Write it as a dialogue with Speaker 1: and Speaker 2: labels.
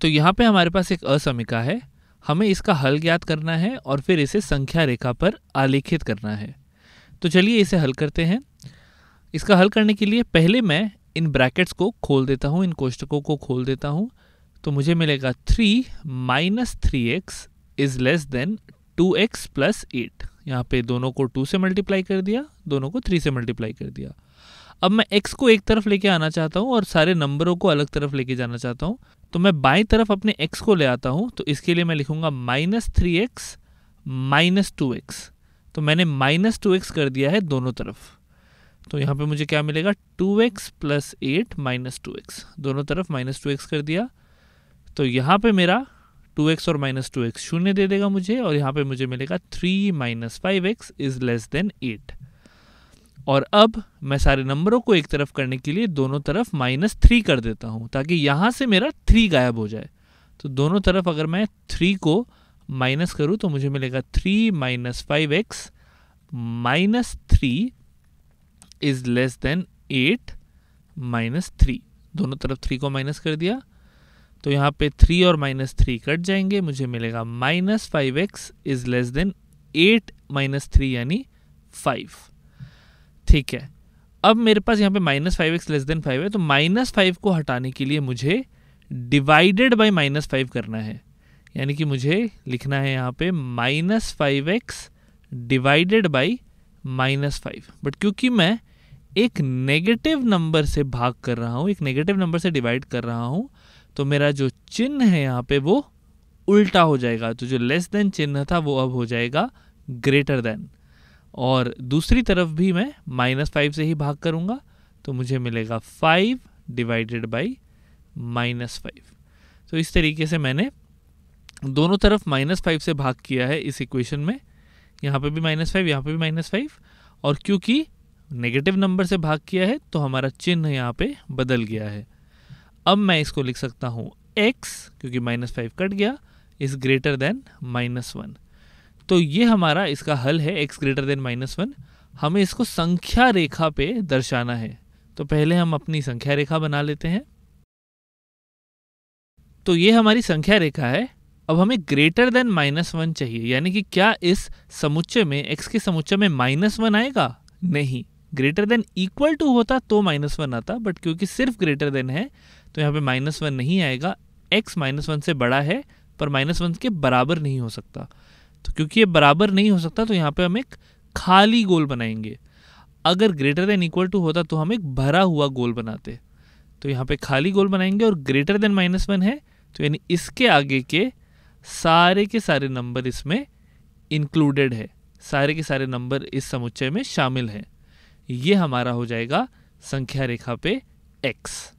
Speaker 1: तो यहाँ पे हमारे पास एक असमिका है हमें इसका हल ज्ञात करना है और फिर इसे संख्या रेखा पर आलेखित करना है तो चलिए इसे हल करते हैं इसका हल करने के लिए पहले मैं इन ब्रैकेट्स को खोल देता हूँ इन कोष्टकों को खोल देता हूँ तो मुझे मिलेगा three minus three X is less than two X plus eight यहाँ पे दोनों को टू से मल्टीप्लाई कर दिया दोनों को थ्री से मल्टीप्लाई कर दिया अब मैं एक्स को एक तरफ लेके आना चाहता हूँ और सारे नंबरों को अलग तरफ लेके जाना चाहता हूँ तो मैं बाई तरफ अपने x को ले आता हूँ तो इसके लिए मैं लिखूँगा minus three X minus two X तो मैंने माइनस टू एक्स कर दिया है दोनों तरफ तो यहाँ पे मुझे क्या मिलेगा two X plus eight minus two X दोनों तरफ माइनस टू एक्स कर दिया तो यहाँ पे मेरा टू एक्स और माइनस टू एक्स शून्य दे देगा मुझे और यहाँ पे मुझे मिलेगा three minus five X is less than eight और अब मैं सारे नंबरों को एक तरफ करने के लिए दोनों तरफ माइनस थ्री कर देता हूँ ताकि यहाँ से मेरा थ्री गायब हो जाए तो दोनों तरफ अगर मैं थ्री को माइनस करूँ तो मुझे मिलेगा three minus five X minus three is less than eight minus three दोनों तरफ थ्री को माइनस कर दिया तो यहाँ पे थ्री और माइनस थ्री कट जाएंगे मुझे मिलेगा minus five X is less than eight minus three यानी फाइव ठीक है अब मेरे पास यहाँ पे minus five X less than five है तो माइनस फाइव को हटाने के लिए मुझे डिवाइडेड बाई माइनस फाइव करना है यानी कि मुझे लिखना है यहाँ पे minus five X divided by minus five but क्योंकि मैं एक नेगेटिव नंबर से भाग कर रहा हूँ एक नेगेटिव नंबर से डिवाइड कर रहा हूँ तो मेरा जो चिन्ह है यहाँ पे वो उल्टा हो जाएगा तो जो लेस देन चिन्ह था वो अब हो जाएगा ग्रेटर देन और दूसरी तरफ भी मैं माइनस फाइव से ही भाग करूंगा तो मुझे मिलेगा five divided by minus five तो इस तरीके से मैंने दोनों तरफ माइनस फाइव से भाग किया है इस इक्वेशन में यहाँ पे भी माइनस फाइव यहाँ पे भी माइनस फाइव और क्योंकि नेगेटिव नंबर से भाग किया है तो हमारा चिन्ह यहाँ पे बदल गया है अब मैं इसको लिख सकता हूँ एक्स क्योंकि माइनस फाइव कट गया is greater than minus one तो ये हमारा इसका हल है X greater than minus one हमें इसको संख्या रेखा पे दर्शाना है तो पहले हम अपनी संख्या रेखा बना लेते हैं तो ये हमारी संख्या रेखा है अब हमें ग्रेटर देन माइनस वन चाहिए यानी कि क्या इस समुच्चय में एक्स के समुच्चय में माइनस वन आएगा नहीं ग्रेटर देन इक्वल टू होता तो माइनस वन आता बट क्योंकि सिर्फ ग्रेटर देन है तो यहाँ पे माइनस वन नहीं आएगा एक्स माइनस वन से बड़ा है पर माइनस वन के बराबर नहीं हो सकता तो क्योंकि ये बराबर नहीं हो सकता तो यहाँ पे हम एक खाली गोल बनाएंगे अगर ग्रेटर देन इक्वल टू होता तो हम एक भरा हुआ गोल बनाते तो यहाँ पे खाली गोल बनाएंगे और ग्रेटर देन माइनस वन है तो यानी इसके आगे के सारे के सारे नंबर इसमें इंक्लूडेड है सारे के सारे नंबर इस समुच्चय में शामिल हैं ये हमारा हो जाएगा संख्या रेखा पे एक्स